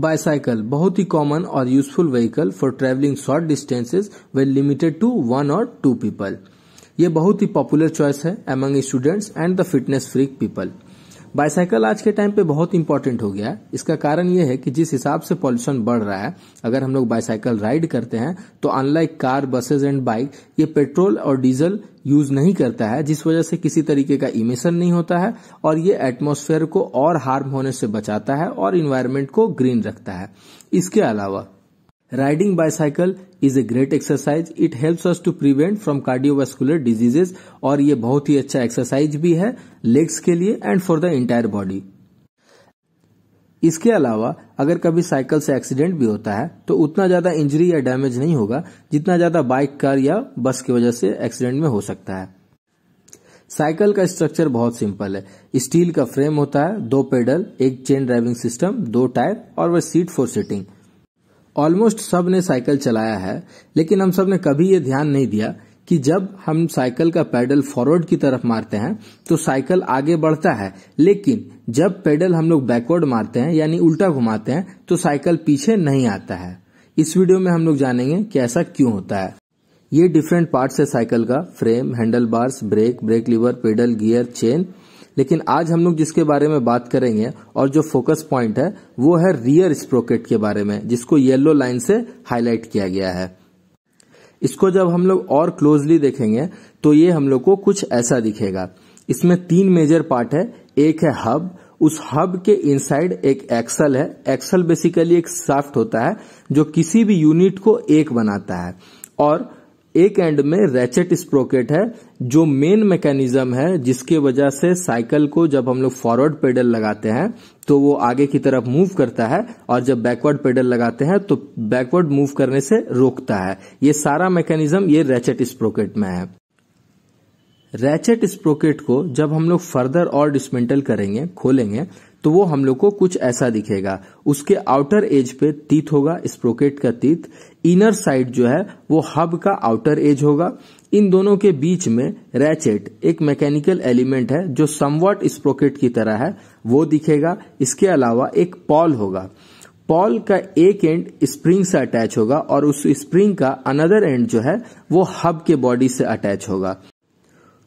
Bicycle बहुत ही common और useful vehicle for travelling short distances वे लिमिटेड टू वन और टू पीपल ये बहुत ही पॉपुलर चॉइस है among students and the fitness freak people bicycle आज के टाइम पे बहुत इंपॉर्टेंट हो गया है इसका कारण यह है कि जिस हिसाब से पॉल्यूशन बढ़ रहा है अगर हम लोग बाइसाइकिल राइड करते हैं तो unlike car buses and bike ये पेट्रोल और डीजल यूज नहीं करता है जिस वजह से किसी तरीके का इमिशन नहीं होता है और ये एटमोस्फेयर को और हार्म होने से बचाता है और इन्वायरमेंट को ग्रीन रखता है इसके अलावा Riding bicycle is a great exercise. It helps us to prevent from cardiovascular diseases और ये बहुत ही अच्छा एक्सरसाइज भी है लेग्स के लिए and for the entire body इसके अलावा अगर कभी साइकिल से एक्सीडेंट भी होता है तो उतना ज्यादा इंजरी या डैमेज नहीं होगा जितना ज्यादा बाइक कार या बस की वजह से एक्सीडेंट में हो सकता है साइकिल का स्ट्रक्चर बहुत सिंपल है स्टील का फ्रेम होता है दो पेडल एक चेन ड्राइविंग सिस्टम दो टायर और वह सीट फॉर सीटिंग ऑलमोस्ट सब ने साइकिल चलाया है लेकिन हम सब ने कभी ये ध्यान नहीं दिया कि जब हम साइकिल का पैडल फॉरवर्ड की तरफ मारते हैं तो साइकिल आगे बढ़ता है लेकिन जब पैडल हम लोग बैकवर्ड मारते हैं यानी उल्टा घुमाते हैं तो साइकिल पीछे नहीं आता है इस वीडियो में हम लोग जानेंगे कि ऐसा क्यों होता है ये डिफरेंट पार्ट्स है साइकिल का frame handle bars brake brake lever pedal gear chain लेकिन आज हम लोग जिसके बारे में बात करेंगे और जो फोकस पॉइंट है वो है रियर स्प्रोकेट के बारे में जिसको येलो लाइन से हाईलाइट किया गया है इसको जब हम लोग और क्लोजली देखेंगे तो ये हम लोग को कुछ ऐसा दिखेगा इसमें तीन मेजर पार्ट है एक है हब उस हब के इनसाइड एक एक्सल है एक्सल बेसिकली एक साफ्ट होता है जो किसी भी यूनिट को एक बनाता है और एक एंड में रैचेट स्प्रोकेट है जो मेन मैकेनिज्म है जिसके वजह से साइकिल को जब हम लोग फॉरवर्ड पेडल लगाते हैं तो वो आगे की तरफ मूव करता है और जब बैकवर्ड पेडल लगाते हैं तो बैकवर्ड मूव करने से रोकता है ये सारा मैकेनिज्म ये रैचेट स्प्रोकेट में है रैचेट स्प्रोकेट को जब हम लोग फर्दर और डिसमेंटल करेंगे खोलेंगे तो वो हम लोग को कुछ ऐसा दिखेगा उसके आउटर एज पे तीत होगा स्प्रोकेट का तीत इनर साइड जो है वो हब का आउटर एज होगा इन दोनों के बीच में रैचेट एक मैकेनिकल एलिमेंट है जो समवर्ट स्प्रोकेट की तरह है वो दिखेगा इसके अलावा एक पॉल होगा पॉल का एक एंड स्प्रिंग से अटैच होगा और उस स्प्रिंग का अनदर एंड जो है वो हब के बॉडी से अटैच होगा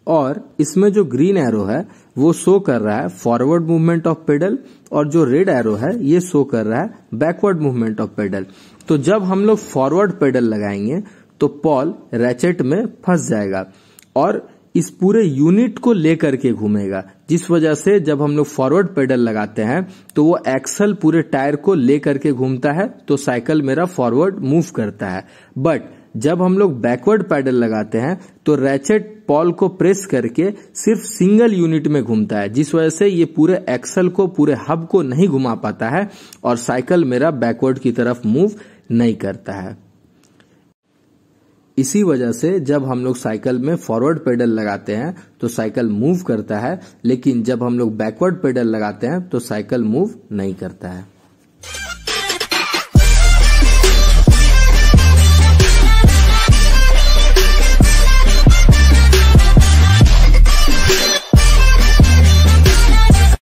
और इसमें जो ग्रीन एरो है वो शो कर रहा है फॉरवर्ड मूवमेंट ऑफ पेडल और जो रेड एरो है ये शो कर रहा है बैकवर्ड मूवमेंट ऑफ पेडल तो जब हम लोग फॉरवर्ड पेडल लगाएंगे तो पॉल रैचेट में फंस जाएगा और इस पूरे यूनिट को लेकर के घूमेगा जिस वजह से जब हम लोग फॉरवर्ड पेडल लगाते हैं तो वो एक्सल पूरे टायर को लेकर के घूमता है तो साइकिल मेरा फॉरवर्ड मूव करता है बट जब हम लोग बैकवर्ड पैडल लगाते हैं तो रैचेट पॉल को प्रेस करके सिर्फ सिंगल यूनिट में घूमता है जिस वजह से ये पूरे एक्सल को पूरे हब को नहीं घुमा पाता है और साइकिल मेरा बैकवर्ड की तरफ मूव नहीं करता है इसी वजह से जब हम लोग साइकिल में फॉरवर्ड पेडल लगाते हैं तो साइकिल मूव करता है लेकिन जब हम लोग बैकवर्ड पेडल लगाते हैं तो साइकिल मूव नहीं करता है